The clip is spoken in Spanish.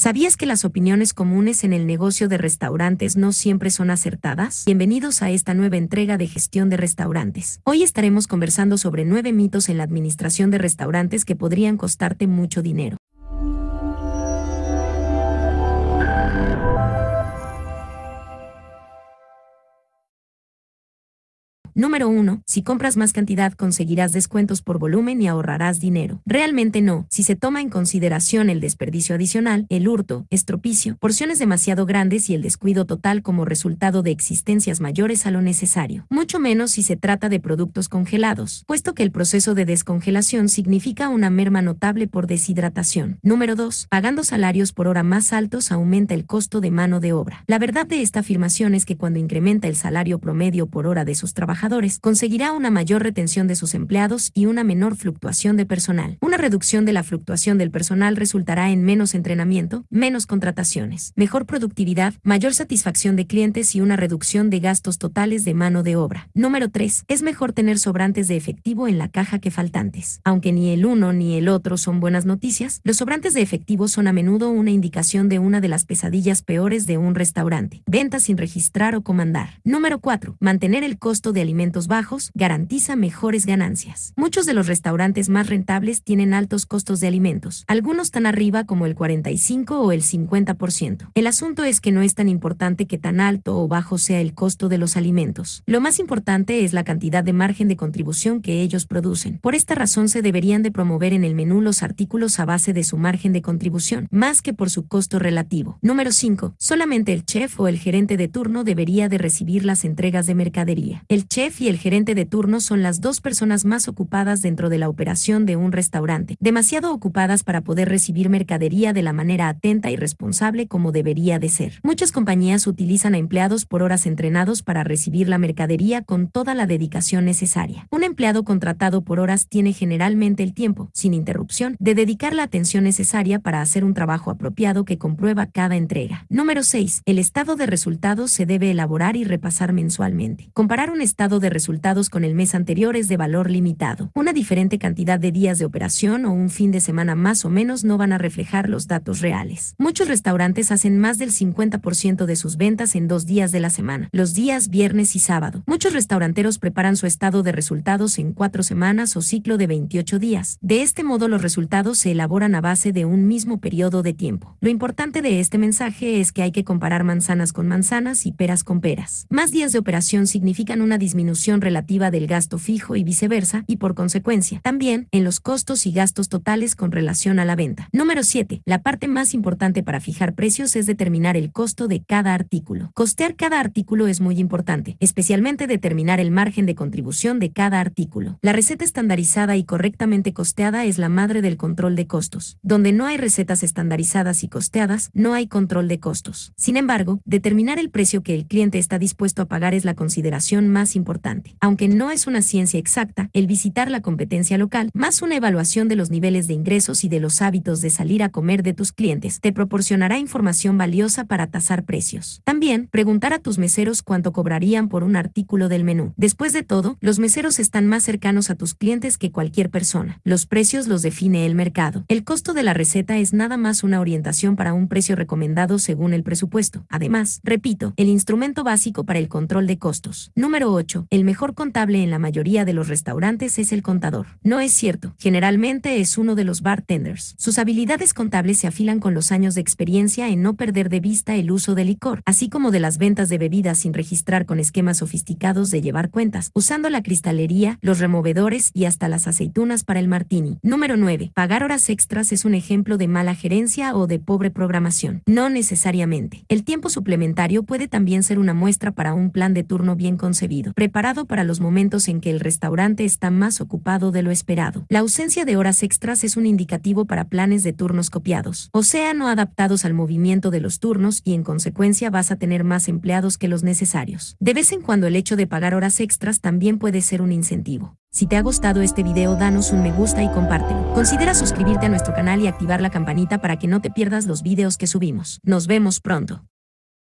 ¿Sabías que las opiniones comunes en el negocio de restaurantes no siempre son acertadas? Bienvenidos a esta nueva entrega de gestión de restaurantes. Hoy estaremos conversando sobre nueve mitos en la administración de restaurantes que podrían costarte mucho dinero. Número 1. Si compras más cantidad conseguirás descuentos por volumen y ahorrarás dinero. Realmente no. Si se toma en consideración el desperdicio adicional, el hurto, estropicio, porciones demasiado grandes y el descuido total como resultado de existencias mayores a lo necesario. Mucho menos si se trata de productos congelados, puesto que el proceso de descongelación significa una merma notable por deshidratación. Número 2. Pagando salarios por hora más altos aumenta el costo de mano de obra. La verdad de esta afirmación es que cuando incrementa el salario promedio por hora de sus trabajadores, conseguirá una mayor retención de sus empleados y una menor fluctuación de personal. Una reducción de la fluctuación del personal resultará en menos entrenamiento, menos contrataciones, mejor productividad, mayor satisfacción de clientes y una reducción de gastos totales de mano de obra. Número 3. Es mejor tener sobrantes de efectivo en la caja que faltantes. Aunque ni el uno ni el otro son buenas noticias, los sobrantes de efectivo son a menudo una indicación de una de las pesadillas peores de un restaurante. Ventas sin registrar o comandar. Número 4. Mantener el costo de alimentos bajos garantiza mejores ganancias. Muchos de los restaurantes más rentables tienen altos costos de alimentos, algunos tan arriba como el 45 o el 50%. El asunto es que no es tan importante que tan alto o bajo sea el costo de los alimentos. Lo más importante es la cantidad de margen de contribución que ellos producen. Por esta razón se deberían de promover en el menú los artículos a base de su margen de contribución, más que por su costo relativo. Número 5. Solamente el chef o el gerente de turno debería de recibir las entregas de mercadería. El chef y el gerente de turno son las dos personas más ocupadas dentro de la operación de un restaurante, demasiado ocupadas para poder recibir mercadería de la manera atenta y responsable como debería de ser. Muchas compañías utilizan a empleados por horas entrenados para recibir la mercadería con toda la dedicación necesaria. Un empleado contratado por horas tiene generalmente el tiempo, sin interrupción, de dedicar la atención necesaria para hacer un trabajo apropiado que comprueba cada entrega. Número 6. El estado de resultados se debe elaborar y repasar mensualmente. Comparar un estado de resultados con el mes anterior es de valor limitado. Una diferente cantidad de días de operación o un fin de semana más o menos no van a reflejar los datos reales. Muchos restaurantes hacen más del 50% de sus ventas en dos días de la semana, los días viernes y sábado. Muchos restauranteros preparan su estado de resultados en cuatro semanas o ciclo de 28 días. De este modo los resultados se elaboran a base de un mismo periodo de tiempo. Lo importante de este mensaje es que hay que comparar manzanas con manzanas y peras con peras. Más días de operación significan una disminución disminución relativa del gasto fijo y viceversa, y por consecuencia, también en los costos y gastos totales con relación a la venta. Número 7. La parte más importante para fijar precios es determinar el costo de cada artículo. Costear cada artículo es muy importante, especialmente determinar el margen de contribución de cada artículo. La receta estandarizada y correctamente costeada es la madre del control de costos. Donde no hay recetas estandarizadas y costeadas, no hay control de costos. Sin embargo, determinar el precio que el cliente está dispuesto a pagar es la consideración más importante importante. Aunque no es una ciencia exacta, el visitar la competencia local, más una evaluación de los niveles de ingresos y de los hábitos de salir a comer de tus clientes, te proporcionará información valiosa para tasar precios. También, preguntar a tus meseros cuánto cobrarían por un artículo del menú. Después de todo, los meseros están más cercanos a tus clientes que cualquier persona. Los precios los define el mercado. El costo de la receta es nada más una orientación para un precio recomendado según el presupuesto. Además, repito, el instrumento básico para el control de costos. Número 8 el mejor contable en la mayoría de los restaurantes es el contador. No es cierto, generalmente es uno de los bartenders. Sus habilidades contables se afilan con los años de experiencia en no perder de vista el uso de licor, así como de las ventas de bebidas sin registrar con esquemas sofisticados de llevar cuentas, usando la cristalería, los removedores y hasta las aceitunas para el martini. Número 9. Pagar horas extras es un ejemplo de mala gerencia o de pobre programación. No necesariamente. El tiempo suplementario puede también ser una muestra para un plan de turno bien concebido preparado para los momentos en que el restaurante está más ocupado de lo esperado. La ausencia de horas extras es un indicativo para planes de turnos copiados, o sea, no adaptados al movimiento de los turnos y en consecuencia vas a tener más empleados que los necesarios. De vez en cuando el hecho de pagar horas extras también puede ser un incentivo. Si te ha gustado este video danos un me gusta y compártelo. Considera suscribirte a nuestro canal y activar la campanita para que no te pierdas los videos que subimos. Nos vemos pronto.